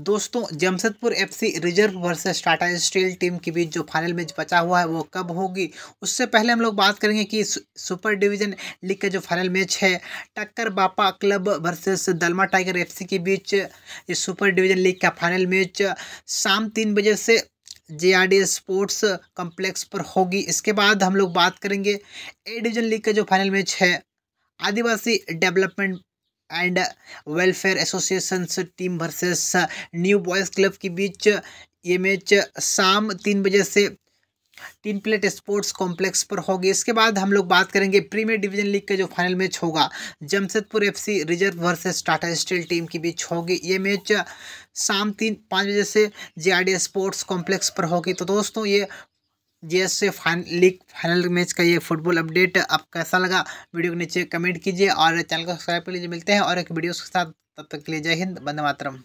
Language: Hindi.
दोस्तों Jamshedpur FC reserve versus Tata steel team के बीच जो फाइनल मैच बचा हुआ है वो कब होगी उससे पहले हम लोग बात करेंगे कि सुपर डिवीजन लीग का जो फाइनल मैच है टक्कर Bapa club versus Dalma tiger FC के बीच ये सुपर डिवीजन लीग का फाइनल मैच शाम तीन बजे से जे स्पोर्ट्स कॉम्प्लेक्स पर होगी इसके बाद हम लोग बात करेंगे ए डिवीजन लीग का जो फाइनल मैच है Adivasi development and welfare associations team versus new boys club के बीच ये मैच शाम तीन बजे से तीन प्लेट स्पोर्ट्स कॉम्प्लेक्स पर होगी इसके बाद हम लोग बात करेंगे प्रीमियर डिवीजन लीग का जो फाइनल मैच होगा Jamshedpur FC reserve versus Tata steel team के बीच होगी ये मैच शाम तीन पाँच बजे से जे स्पोर्ट्स कॉम्प्लेक्स पर होगी तो दोस्तों ये जेएस से फाइन लीग फाइनल मैच का ये फुटबॉल अपडेट आप कैसा लगा वीडियो के नीचे कमेंट कीजिए और चैनल को सब्सक्राइब कर लीजिए मिलते हैं और एक वीडियो के साथ तब तक के लिए जय हिंद बंदे मातरम